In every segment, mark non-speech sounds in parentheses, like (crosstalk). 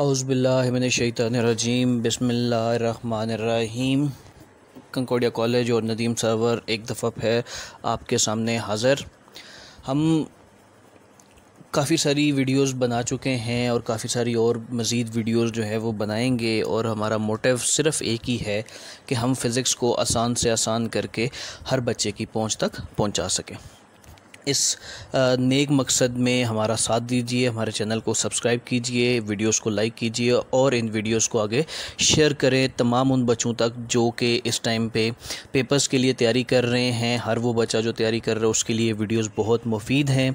अउज़बिल्लिमिनशैतरजीम बसमीम कंकोडिया कॉलेज और नदीम सरवर एक दफ़ा फिर आपके सामने हाज़र हम काफ़ी सारी वीडियोस बना चुके हैं और काफ़ी सारी और मज़ीद वीडियोस जो है वो बनाएंगे और हमारा मोटिव सिर्फ़ एक ही है कि हम फ़िज़िक्स को आसान से आसान करके हर बच्चे की पहुंच तक पहुंचा सकें इस नेक मकसद में हमारा साथ दीजिए हमारे चैनल को सब्सक्राइब कीजिए वीडियोस को लाइक कीजिए और इन वीडियोस को आगे शेयर करें तमाम उन बच्चों तक जो कि इस टाइम पे पेपर्स के लिए तैयारी कर रहे हैं हर वो बच्चा जो तैयारी कर रहा है उसके लिए वीडियोस बहुत मुफीद हैं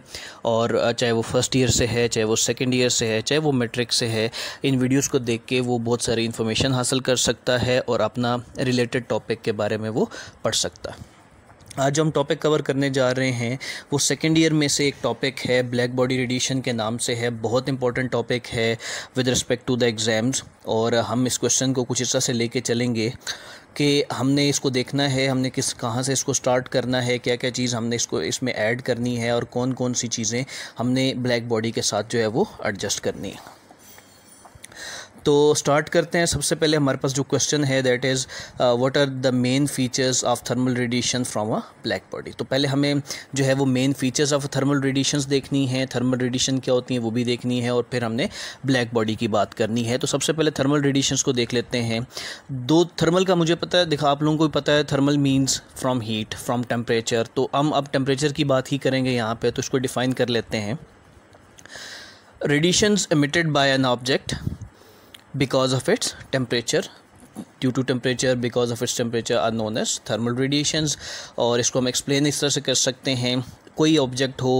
और चाहे वो फ़र्स्ट ईयर से है चाहे वो सेकेंड ईयर से है चाहे वो मेट्रिक से है इन वीडियोज़ को देख के वो बहुत सारी इन्फॉर्मेशन हासिल कर सकता है और अपना रिलेटेड टॉपिक के बारे में वो पढ़ सकता है आज हम टॉपिक कवर करने जा रहे हैं वो सेकेंड ईयर में से एक टॉपिक है ब्लैक बॉडी रेडिएशन के नाम से है बहुत इंपॉर्टेंट टॉपिक है with respect to the exams और हम इस क्वेश्चन को कुछ हिस्सा से लेके चलेंगे कि हमने इसको देखना है हमने किस कहाँ से इसको स्टार्ट करना है क्या क्या चीज़ हमने इसको इसमें ऐड करनी है और कौन कौन सी चीज़ें हमने ब्लैक बॉडी के साथ जो है वो एडजस्ट करनी है तो स्टार्ट करते हैं सबसे पहले हमारे पास जो क्वेश्चन है that is what are the main features of thermal radiation from a black body तो पहले हमें जो है वो main features of thermal radiation देखनी है थर्मल रेडिएशन क्या होती है वो भी देखनी है और फिर हमने ब्लैक बॉडी की बात करनी है तो सबसे पहले थर्मल रेडिएशन को देख लेते हैं दो थर्मल का मुझे पता है देखा आप लोगों को भी पता है thermal means from heat from temperature तो हम अब टेम्परेचर की बात ही करेंगे यहाँ पर तो इसको डिफ़ाइन कर लेते हैं radiations emitted by an object because of its temperature due to temperature because of its temperature are known as thermal radiations और इसको हम एक्सप्लेन इस तरह से कर सकते हैं कोई ऑब्जेक्ट हो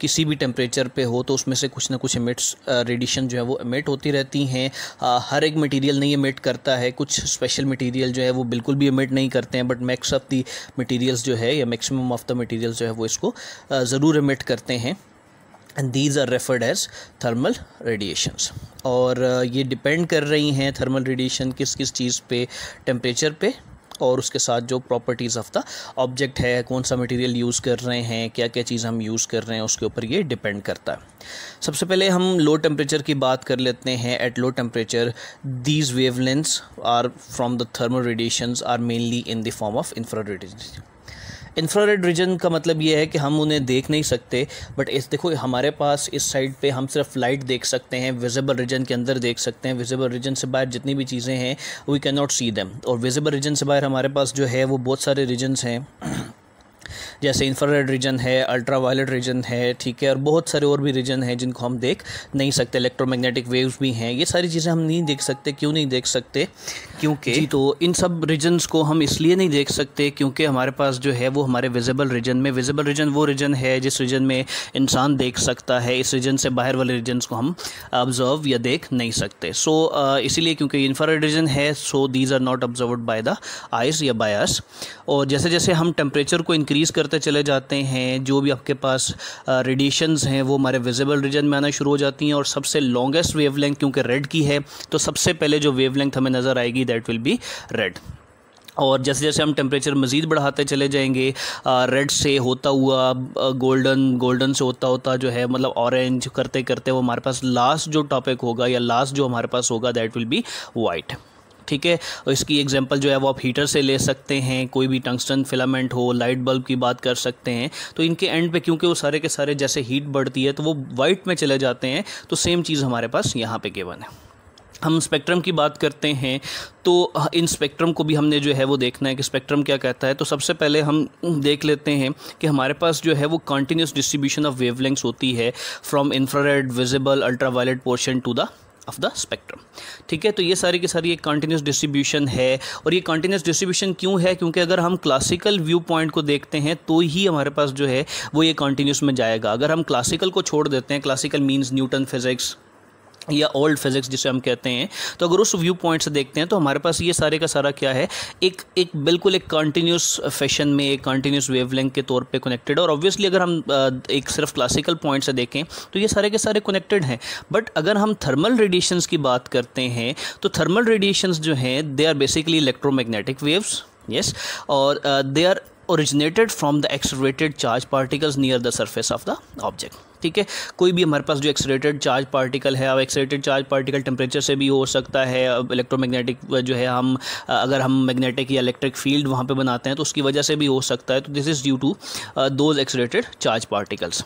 किसी भी टेम्परेचर पे हो तो उसमें से कुछ ना कुछ इमिट्स रेडिएशन जो है वो इमिट होती रहती हैं हर एक मटेरियल नहीं इमिट करता है कुछ स्पेशल मटेरियल जो है वो बिल्कुल भी इमिट नहीं करते हैं but max of the materials जो है या मैक्सिमम ऑफ द मटेरियल्स जो है वो इसको ज़रूर इमिट करते हैं and these are referred as thermal radiations और uh, ये डिपेंड कर रही हैं थर्मल रेडिएशन किस किस चीज़ पे टेम्परेचर पे और उसके साथ जो प्रॉपर्टीज़ ऑफ द ऑब्जेक्ट है कौन सा मटेरियल यूज़ कर रहे हैं क्या क्या चीज़ हम यूज़ कर रहे हैं उसके ऊपर ये डिपेंड करता है सबसे पहले हम लो टेम्परेचर की बात कर लेते हैं at low temperature these wavelengths are from the thermal radiations are mainly in the form of infra radiation infrared region का मतलब ये है कि हम उन्हें देख नहीं सकते बट इस देखो हमारे पास इस साइड पे हम सिर्फ लाइट देख सकते हैं विजिबल रीजन के अंदर देख सकते हैं विजिबल रीजन से बाहर जितनी भी चीज़ें हैं we can not see them और विजिबल रीजन से बाहर हमारे पास जो है वो बहुत सारे रीजन्स हैं जैसे इंफ्रारेड रीजन है अल्ट्रा वायलेट रीजन है ठीक है और बहुत सारे और भी रीजन हैं जिनको हम देख नहीं सकते इलेक्ट्रोमैग्नेटिक वेव्स भी हैं ये सारी चीज़ें हम नहीं देख सकते क्यों नहीं देख सकते क्योंकि तो इन सब रीजन्स को हम इसलिए नहीं देख सकते क्योंकि हमारे पास जो है वो हमारे विजिबल रीजन में विजिबल रीजन वो रीजन है जिस रीजन में इंसान देख सकता है इस रीजन से बाहर वाले रीजन्स को हम ऑब्जर्व या देख नहीं सकते सो so, इसीलिए क्योंकि इन्फ्रारेड रीजन है so these are not observe by the eyes या बायस और जैसे जैसे हम टेम्परेचर को इंक्रीज़ करते होते चले जाते हैं जो भी आपके पास रेडिएशंस हैं वो हमारे विजिबल रीजन में आना शुरू हो जाती हैं और सबसे लॉन्गेस्ट वेवलेंथ क्योंकि रेड की है तो सबसे पहले जो वेवलेंथ हमें नज़र आएगी दैट विल बी रेड और जैसे जैसे हम टेम्परेचर मज़ीद बढ़ाते चले जाएंगे रेड से होता हुआ गोल्डन गोल्डन से होता होता जो है मतलब ऑरेंज करते करते वो हमारे पास लास्ट जो टॉपिक होगा या लास्ट जो हमारे पास होगा दैट विल बी वाइट ठीक है और इसकी एग्जांपल जो है वो आप हीटर से ले सकते हैं कोई भी टंगस्टन फिलामेंट हो लाइट बल्ब की बात कर सकते हैं तो इनके एंड पे क्योंकि वो सारे के सारे जैसे हीट बढ़ती है तो वो वाइट में चले जाते हैं तो सेम चीज़ हमारे पास यहाँ पे केवन है हम स्पेक्ट्रम की बात करते हैं तो इन स्पेक्ट्रम को भी हमने जो है वो देखना है कि स्पेक्ट्रम क्या कहता है तो सबसे पहले हम देख लेते हैं कि हमारे पास जो है वो कंटिन्यूस डिस्ट्रीब्यूशन ऑफ वेवलेंग्स होती है from infrared visible ultraviolet portion to the of the spectrum ठीक है तो ये सारी की सारी एक कंटिन्यूस डिस्ट्रीब्यूशन है और ये कंटिन्यूस डिस्ट्रीब्यूशन क्यों है क्योंकि अगर हम क्लासिकल व्यू पॉइंट को देखते हैं तो ही हमारे पास जो है वो ये कंटिन्यूस में जाएगा अगर हम क्लासिकल को छोड़ देते हैं क्लासिकल मीन्स न्यूटन फिजिक्स या ओल्ड फिजिक्स जिसे हम कहते हैं तो अगर उस व्यू पॉइंट से देखते हैं तो हमारे पास ये सारे का सारा क्या है एक एक बिल्कुल एक कंटिन्यूस फैशन में एक कंटिन्यूस वेवलेंथ के तौर पे कनेक्टेड और ऑब्वियसली अगर हम एक सिर्फ क्लासिकल पॉइंट से देखें तो ये सारे के सारे कनेक्टेड हैं बट अगर हम थर्मल रेडिएशन की बात करते हैं तो थर्मल रेडिएशन जो हैं they are basically electromagnetic waves yes और they are originated from the accelerated charge particles near the surface of the object ठीक है कोई भी हमारे पास जो एक्सरेटेड चार्ज पार्टिकल है अब एक्सरेटेड चार्ज पार्टिकल टेम्परेचर से भी हो सकता है अब इलेक्ट्रोमैग्नेटिक जो है हम अगर हम मैग्नेटिक या इलेक्ट्रिक फील्ड वहाँ पर बनाते हैं तो उसकी वजह से भी हो सकता है तो this is due to those accelerated charge particles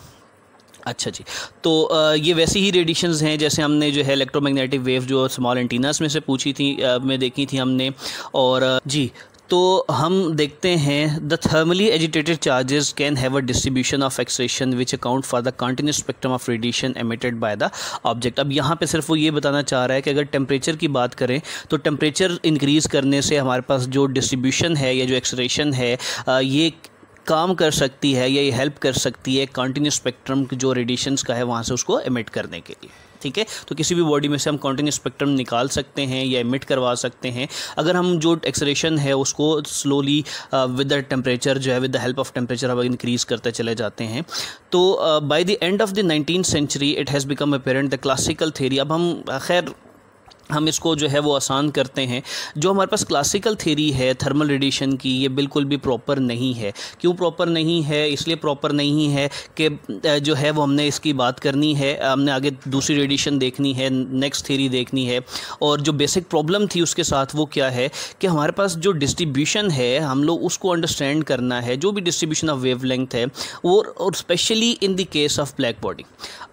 अच्छा जी तो ये वैसी ही रेडिएशंस हैं जैसे हमने जो है इलेक्ट्रोमैग्नेटिक वेव जो स्मॉल एंटीनास में से पूछी थी में देखी थी हमने और जी तो हम देखते हैं the thermally agitated charges can have a distribution of accelerations which account for the continuous spectrum of radiation emitted by the object अब यहाँ पे सिर्फ वो ये बताना चाह रहा है कि अगर टेम्परेचर की बात करें तो टेम्परेचर इंक्रीज़ करने से हमारे पास जो डिस्ट्रीब्यूशन है या जो एक्सरेशन है ये काम कर सकती है या ये हेल्प कर सकती है कंटिन्यूस स्पेक्ट्रम जो रेडिएशंस का है वहाँ से उसको एमिट करने के लिए ठीक है तो किसी भी बॉडी में से हम कॉन्टीन्यू स्पेक्ट्रम निकाल सकते हैं या एमिट करवा सकते हैं अगर हम जो एक्सरेशन है उसको स्लोली विद द टेम्परेचर जो है with the help of temperature अब इंक्रीज़ करते चले जाते हैं तो by the end of the nineteen century it has become apparent the classical theory अब हम uh, खैर हम इसको जो है वो आसान करते हैं जो हमारे पास क्लासिकल थेरी है थर्मल रेडिएशन की ये बिल्कुल भी प्रॉपर नहीं है क्यों प्रॉपर नहीं है इसलिए प्रॉपर नहीं है कि जो है वो हमने इसकी बात करनी है हमने आगे दूसरी रेडिएशन देखनी है नेक्स्ट थेरी देखनी है और जो बेसिक प्रॉब्लम थी उसके साथ वो क्या है कि हमारे पास जो डिस्ट्रीब्यूशन है हम लोग उसको अंडरस्टैंड करना है जो भी डिस्ट्रीब्यूशन ऑफ वेव है वो और especially in the case of black body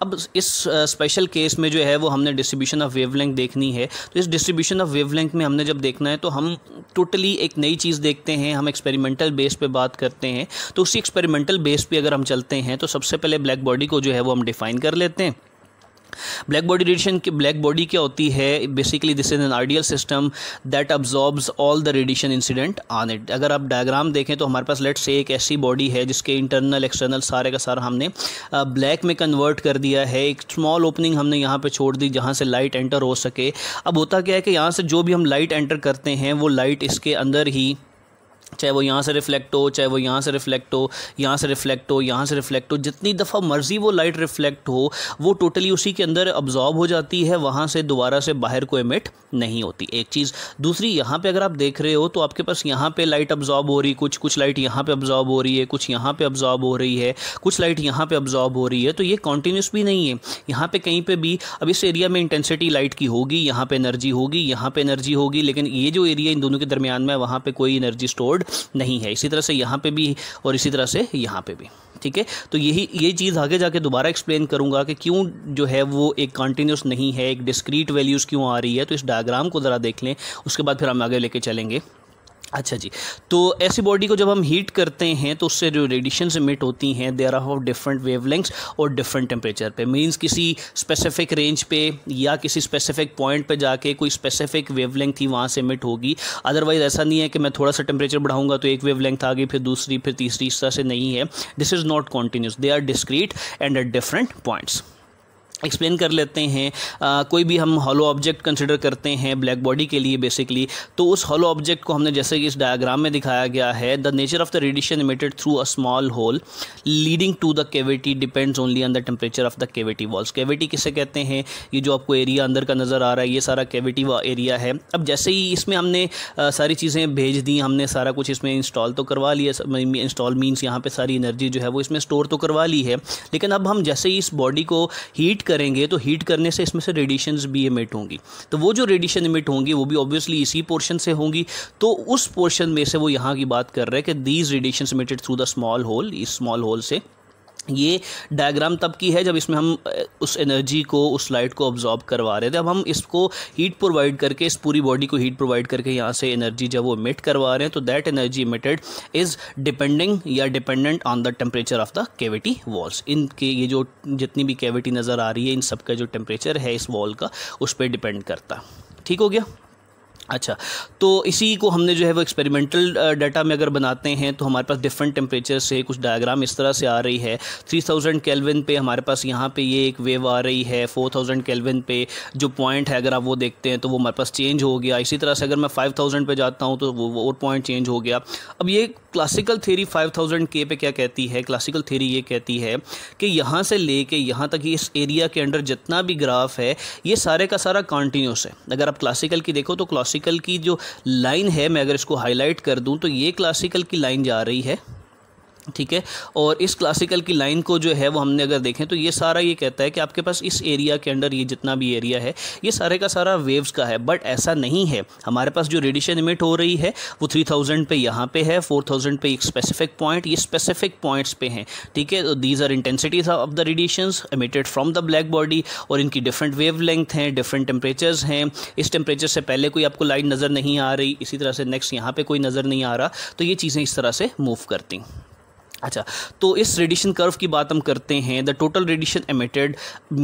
अब इस स्पेशल केस में जो है वो हमने डिस्ट्रीब्यूशन ऑफ वेव देखनी है है तो इस डिस्ट्रीब्यूशन ऑफ वेवलेंथ में हमने जब देखना है तो हम टोटली एक नई चीज़ देखते हैं हम एक्सपेरिमेंटल बेस पे बात करते हैं तो उसी एक्सपेरिमेंटल बेस पे अगर हम चलते हैं तो सबसे पहले ब्लैक बॉडी को जो है वो हम डिफ़ाइन कर लेते हैं ब्लैक बॉडी रेडिएशन की ब्लैक बॉडी क्या होती है basically this is an ideal system that absorbs all the radiation incident on it अगर आप डायग्राम देखें तो हमारे पास लेट से एक ऐसी बॉडी है जिसके इंटरनल एक्सटर्नल सारे का सारा हमने ब्लैक में कन्वर्ट कर दिया है एक स्मॉल ओपनिंग हमने यहाँ पर छोड़ दी जहाँ से लाइट एंटर हो सके अब होता क्या है कि यहाँ से जो भी हम लाइट एंटर करते हैं वो लाइट इसके अंदर ही चाहे वो यहाँ से रिफ्लेक्ट हो चाहे वो यहाँ से रिफ्लेक्ट हो यहाँ से रिफ्लेक्ट हो यहाँ से रिफ्लेक्ट हो जितनी दफ़ा मर्ज़ी वो लाइट रिफ्लेक्ट हो वो टोटली उसी के अंदर अब्जॉर्ब हो जाती है वहाँ से दोबारा से बाहर को एमिट नहीं होती एक चीज़ दूसरी यहाँ पे अगर आप देख रहे हो तो आपके पास यहाँ पे लाइट अब्जॉर्ब हो रही कुछ कुछ लाइट यहाँ पर अब्जॉर्ब हो रही है कुछ यहाँ पर अब्जॉर्ब हो रही है कुछ लाइट यहाँ पर अब्जॉर्ब हो रही है तो ये कॉन्टीन्यूस भी नहीं है यहाँ पर कहीं पर भी अब इस एरिया में इंटेंसिटी लाइट की होगी यहाँ पर एनर्जी होगी यहाँ पर एनर्जी होगी लेकिन ये जो एरिया इन दोनों के दरमियान में वहाँ पर कोई एनर्जी स्टोर्ड वर्ड नहीं है इसी तरह से यहाँ पे भी और इसी तरह से यहाँ पे भी ठीक है तो यही ये चीज़ आगे जाके दोबारा एक्सप्लेन करूँगा कि क्यों जो है वो एक कंटिन्यूस नहीं है एक डिस्क्रीट वैल्यूज़ क्यों आ रही है तो इस डायग्राम को ज़रा देख लें उसके बाद फिर हम आगे लेके चलेंगे अच्छा जी तो ऐसी बॉडी को जब हम हीट करते हैं तो उससे जो रेडिएशन इमिट होती हैं there are of different wavelengths और डिफरेंट टेम्परेचर पे मींस किसी स्पेसिफिक रेंज पे या किसी स्पेसिफिक पॉइंट पे जाके कोई स्पेसिफिक वेवलेंथ ही वहाँ से इमिट होगी अदरवाइज़ ऐसा नहीं है कि मैं थोड़ा सा टेम्परेचर बढ़ाऊंगा तो एक लेंथ आ गई फिर दूसरी फिर तीसरी इस तरह से नहीं है this is not continuous they are discrete and at different points explain कर लेते हैं आ, कोई भी हम हॉलो ऑब्जेक्ट कंसिडर करते हैं ब्लैक बॉडी के लिए बेसिकली तो उस हॉलो ऑब्जेक्ट को हमने जैसे कि इस डायग्राम में दिखाया गया है the nature of the radiation emitted through a small hole leading to the cavity depends only on the temperature of the cavity walls cavity किसे कहते हैं ये जो आपको एरिया अंदर का नज़र आ रहा है ये सारा केविटी वा एरिया है अब जैसे ही इसमें हमने आ, सारी चीज़ें भेज दी हमने सारा कुछ इसमें इंस्टॉल तो करवा लिया इंस्टॉल मीन्स यहाँ पर सारी एनर्जी जो है वो इसमें स्टोर तो करवा ली है लेकिन अब हम जैसे ही इस बॉडी को हीट करेंगे तो हीट करने से इसमें से रेडिएशन भी इमिट होंगी तो वो जो रेडिएशन इमिट होंगी वो भी ऑब्वियसली इसी पोर्शन से होंगी तो उस पोर्शन में से वो यहाँ की बात कर रहे हैं कि these radiation emitted through the small hole इस स्मॉल होल से ये डायग्राम तब की है जब इसमें हम उस एनर्जी को उस लाइट को ऑब्जॉर्ब करवा रहे थे अब हम इसको हीट प्रोवाइड करके इस पूरी बॉडी को हीट प्रोवाइड करके यहाँ से एनर्जी जब वो इमिट करवा रहे हैं तो that energy emitted is depending या dependent on the temperature of the cavity walls इनके ये जो जितनी भी कैविटी नज़र आ रही है इन सब का जो टेम्परेचर है इस वॉल का उस पर डिपेंड करता ठीक हो गया अच्छा तो इसी को हमने जो है वो एक्सपेरिमेंटल डाटा में अगर बनाते हैं तो हमारे पास डिफरेंट टेम्परेचर से कुछ डायग्राम इस तरह से आ रही है 3000 थाउजेंड केल्विन पे हमारे पास यहाँ पे ये एक वेव आ रही है 4000 थाउजेंड केल्विन पे जो पॉइंट है अगर आप वो देखते हैं तो वो हमारे पास चेंज हो गया इसी तरह से अगर मैं फाइव पे जाता हूँ तो वो, वो और पॉइंट चेंज हो गया अब ये क्लासिकल थेरी फाइव के पे क्या कहती है क्लासिकल थेरी ये कहती है कि यहाँ से ले कर यहाँ तक इस एरिया के अंडर जितना भी ग्राफ है ये सारे का सारा कॉन्टीन्यूस है अगर आप क्लासिकल की देखो तो क्लास क्लासिकल की जो लाइन है मैं अगर इसको हाईलाइट कर दूँ तो ये क्लासिकल की लाइन जा रही है ठीक है और इस क्लासिकल की लाइन को जो है वो हमने अगर देखें तो ये सारा ये कहता है कि आपके पास इस एरिया के अंडर ये जितना भी एरिया है ये सारे का सारा वेव्स का है बट ऐसा नहीं है हमारे पास जो रेडिएशन इमिट हो रही है वो थ्री थाउजेंड पे यहाँ पे है फोर थाउजेंड पे एक स्पेसिफिक पॉइंट ये स्पेसिफिक पॉइंट्स पे हैं ठीक है these are intensities of the radiation emitted from the black body और इनकी डिफरेंट वेव लेंथ हैं डिफरेंट टेम्परेचर्स हैं इस टेम्परेचर से पहले कोई आपको लाइट नज़र नहीं आ रही इसी तरह से नेक्स्ट यहाँ पर कोई नज़र नहीं आ रहा तो ये चीज़ें इस तरह से मूव करती अच्छा तो इस रेडिएशन कर्व की बात हम करते हैं the total radiation emitted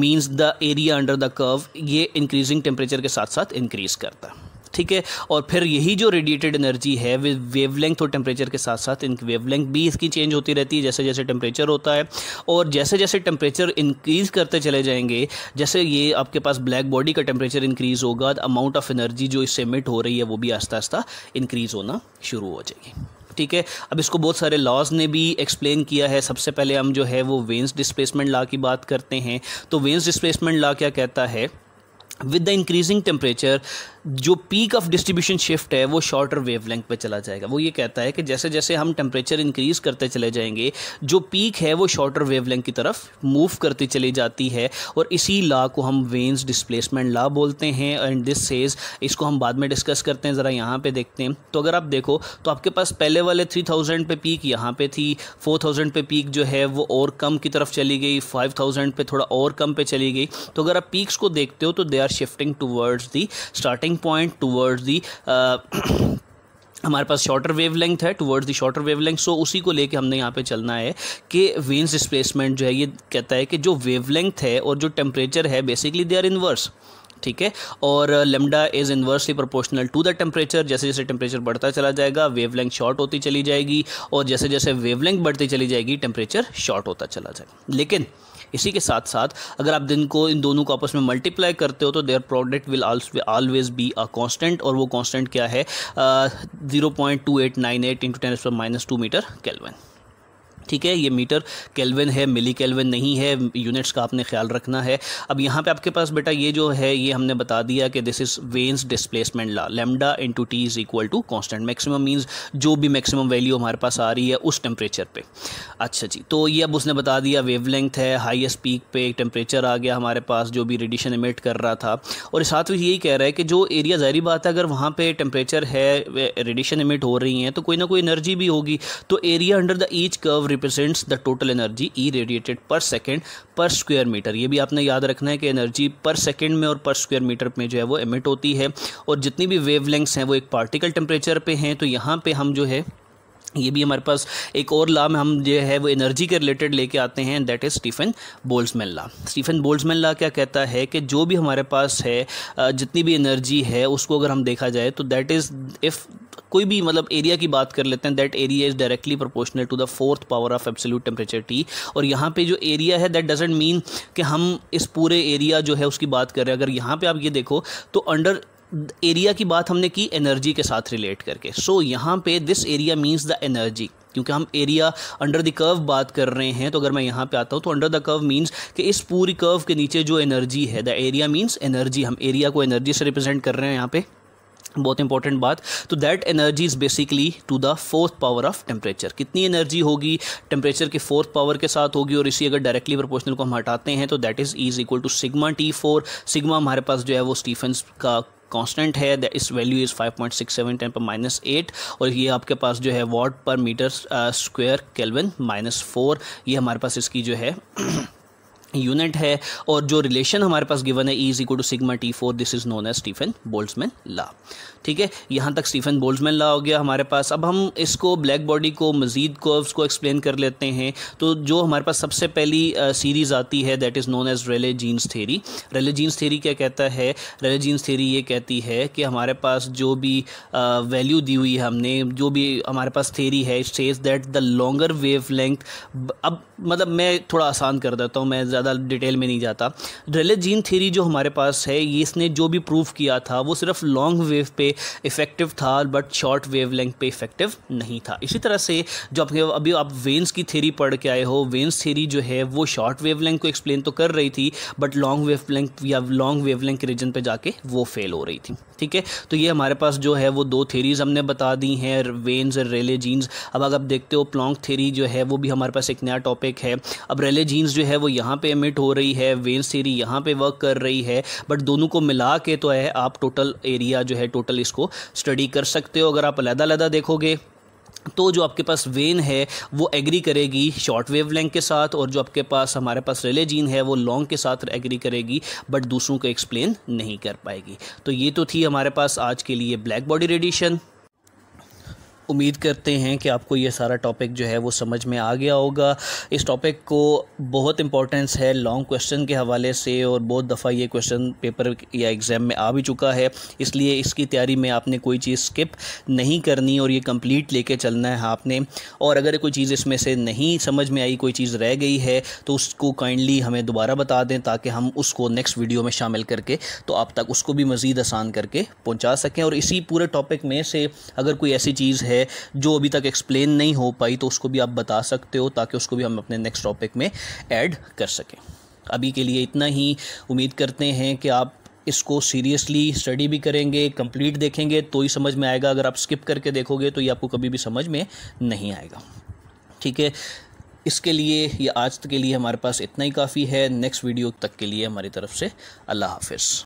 means the area under the curve ये इंक्रीजिंग टेम्परेचर के साथ साथ इंक्रीज करता है ठीक है और फिर यही जो रेडिएटेड एनर्जी है वे वेवलेंथ और टेम्परेचर के साथ साथ इन वेवलेंथ भी इसकी चेंज होती रहती है जैसे जैसे टेम्परेचर होता है और जैसे जैसे टेम्परेचर इंक्रीज़ करते चले जाएंगे जैसे ये आपके पास ब्लैक बॉडी का टेम्परेचर इंक्रीज़ होगा अमाउंट ऑफ एनर्जी जो इससे एमिट हो रही है वो भी आस्ता आस्ता इंक्रीज़ होना शुरू हो जाएगी ठीक है अब इसको बहुत सारे लॉज ने भी एक्सप्लेन किया है सबसे पहले हम जो है वो वेंस डिस्प्लेसमेंट लॉ की बात करते हैं तो वेंस डिस्प्लेसमेंट लॉ क्या कहता है विद द इंक्रीजिंग टेम्परेचर जो पीक ऑफ डिस्ट्रीब्यूशन शिफ्ट है वो शॉर्टर वेवलेंथ पे चला जाएगा वो ये कहता है कि जैसे जैसे हम टेम्परेचर इंक्रीज़ करते चले जाएंगे जो पीक है वो शॉर्टर वेवलेंथ की तरफ मूव करती चली जाती है और इसी लॉ को हम वेन्स डिस्प्लेसमेंट लॉ बोलते हैं एंड दिस सेज इसको हम बाद में डिस्कस करते हैं ज़रा यहाँ पर देखते हैं तो अगर आप देखो तो आपके पास पहले वाले थ्री थाउजेंड पे पीक यहाँ पर थी फोर थाउजेंड पे पीक जो है वो और कम की तरफ चली गई फाइव थाउजेंड थोड़ा और कम पे चली गई तो अगर आप पीक्स को देखते हो तो they are shifting towards the starting tipping point towards the हमारे पास शॉर्टर वेवलेंथ है towards the shorter wavelength so उसी को लेके हमने यहाँ पे चलना है कि वेन्स डिस्प्लेसमेंट जो है ये कहता है कि जो वेवलेंथ है और जो टेम्परेचर है बेसिकली दे आर इनवर्स ठीक है और lambda is inversely proportional to the temperature जैसे जैसे टेम्परेचर बढ़ता चला जाएगा वेवलेंथ शॉर्ट होती चली जाएगी और जैसे जैसे वेवलेंथ बढ़ती चली जाएगी टेम्परेचर शॉर्ट होता चला जाएगा लेकिन इसी के साथ साथ अगर आप दिन को इन दोनों को आपस में मल्टीप्लाई करते हो तो their product will always be a constant और वो कॉन्स्टेंट क्या है zero point two eight nine eight into ten minus two meter kelvin ठीक है ये मीटर केल्विन है मिली केल्विन नहीं है यूनिट्स का आपने ख्याल रखना है अब यहाँ पे आपके पास बेटा ये जो है ये हमने बता दिया कि this is Wien's displacement law lambda into T is equal to constant maximum means जो भी मैक्सिमम वैल्यू हमारे पास आ रही है उस टेम्परेचर पे अच्छा जी तो ये अब उसने बता दिया लेंथ है हाइस्ट पीक पे टेम्परेचर आ गया हमारे पास जो भी रेडिशन इमिट कर रहा था और साथ ही यही कह रहा है कि जो एरिया जहरी बात है अगर वहाँ पर टेम्परेचर है रेडिशन इमिट हो रही हैं तो कोई ना कोई एनर्जी भी होगी तो area under the each curve represents the total energy E radiated per second per square meter ये भी आपने याद रखना है कि एनर्जी पर सेकेंड में और पर स्क्वायर मीटर में जो है वो एमिट होती है और जितनी भी वेवलेंथ्स हैं वो एक पार्टिकल टेम्परेचर पे हैं तो यहाँ पे हम जो है ये भी हमारे पास एक और लाभ में हम जो है वो एनर्जी के रिलेटेड लेके आते हैं that is Stefan Boltzmann law Stefan Boltzmann law क्या कहता है कि जो भी हमारे पास है जितनी भी एनर्जी है उसको अगर हम देखा जाए तो दैट इज़ इफ़ कोई भी मतलब एरिया की बात कर लेते हैं that area is directly proportional to the fourth power of absolute temperature T और यहाँ पे जो एरिया है दैट डजेंट मीन कि हम इस पूरे एरिया जो है उसकी बात कर रहे हैं अगर यहाँ पे आप ये देखो तो अंडर एरिया की बात हमने की एनर्जी के साथ रिलेट करके सो so, यहाँ पे this area means the energy क्योंकि हम एरिया अंडर द कर्व बात कर रहे हैं तो अगर मैं यहाँ पे आता हूँ तो अंडर द कर्व मीन्स कि इस पूरी कर्व के नीचे जो एनर्जी है द एरिया मीन्स एनर्जी हम एरिया को एनर्जी से रिप्रेजेंट कर रहे हैं यहाँ पे बहुत इंपॉर्टेंट बात तो that energy is basically to the fourth power of temperature कितनी एनर्जी होगी टेम्परेचर के फोर्थ पावर के साथ होगी और इसी अगर डायरेक्टली प्रोपोर्शनल को हम हटाते हैं तो that is is equal to sigma T four sigma हमारे पास जो है वो स्टीफन का कांस्टेंट है इस value is 5.67 ten per minus eight और ये आपके पास जो है watt per meter square kelvin minus four ये हमारे पास इसकी जो है यूनिट (clears throat) है और जो रिलेशन हमारे पास गिवन है E is equal to sigma T four this is known as Stefan Boltzmann law ठीक है यहाँ तक स्टीफन बोल्समैन ला हो गया हमारे पास अब हम इसको ब्लैक बॉडी को मज़ीद कर्व्स को एक्सप्लेन कर लेते हैं तो जो हमारे पास सबसे पहली सीरीज़ आती है that is known as Rayleigh Jeans theory Rayleigh Jeans theory क्या कहता है रेले जीन्स थेरी ये कहती है कि हमारे पास जो भी वैल्यू दी हुई है हमने जो भी हमारे पास थेरी है says that the longer wave length अब मतलब मैं थोड़ा आसान कर देता हूँ मैं ज़्यादा डिटेल में नहीं जाता रेले जीन थेरी जो हमारे पास है ये इसने जो भी प्रूफ किया था वो सिर्फ लॉन्ग वेव पे इफेक्टिव था बट शॉर्ट वेव लेंथ पर इफेक्टिव नहीं था इसी तरह से जो आपके अभी आप वेंस की थेरी पढ़ के आए हो वेंस थेरी जो है वो शॉर्ट वेव लेंथ को एक्सप्लेन तो कर रही थी बट लॉन्ग वेव लेंथ या लॉन्ग वेव के रीजन पर जाके वो फेल हो रही थी ठीक है तो ये हमारे पास जो है वो दो थेरीज हमने बता दी हैं वेंस और रेले जीन्स अब अगर आप देखते हो प्लॉन्ग थेरी जो है वो भी हमारे पास एक नया टॉपिक है अब रेले जीन्स जो है वो यहाँ पे एमिट हो रही है वेंस थेरी यहाँ पे वर्क कर रही है बट दोनों को मिला के तो है आप टोटल एरिया जो है टोटल इसको स्टडी कर सकते हो अगर आप अलहदा देखोगे तो जो आपके पास वेन है वो एग्री करेगी शॉर्ट वेव लेंथ के साथ और जो आपके पास हमारे पास रेले जीन है वो लॉन्ग के साथ एग्री करेगी बट दूसरों को एक्सप्लेन नहीं कर पाएगी तो ये तो थी हमारे पास आज के लिए ब्लैक बॉडी रेडिएशन उम्मीद करते हैं कि आपको ये सारा टॉपिक जो है वो समझ में आ गया होगा इस टॉपिक को बहुत इंपॉर्टेंस है लॉन्ग क्वेश्चन के हवाले से और बहुत दफ़ा ये क्वेश्चन पेपर या एग्ज़ाम में आ भी चुका है इसलिए इसकी तैयारी में आपने कोई चीज़ स्किप नहीं करनी और ये कंप्लीट लेके चलना है आपने और अगर कोई चीज़ इसमें से नहीं समझ में आई कोई चीज़ रह गई है तो उसको काइंडली हमें दोबारा बता दें ताकि हम उसको नेक्स्ट वीडियो में शामिल करके तो आप तक उसको भी मज़ीद आसान करके पहुँचा सकें और इसी पूरे टॉपिक में से अगर कोई ऐसी चीज़ है है जो अभी तक एक्सप्लेन नहीं हो पाई तो उसको भी आप बता सकते हो ताकि उसको भी हम अपने नेक्स्ट टॉपिक में ऐड कर सकें अभी के लिए इतना ही उम्मीद करते हैं कि आप इसको सीरियसली स्टडी भी करेंगे कंप्लीट देखेंगे तो ही समझ में आएगा अगर आप स्किप करके देखोगे तो ये आपको कभी भी समझ में नहीं आएगा ठीक है इसके लिए या आज के लिए हमारे पास इतना ही काफ़ी है नेक्स्ट वीडियो तक के लिए हमारी तरफ से अल्लाह हाफिज़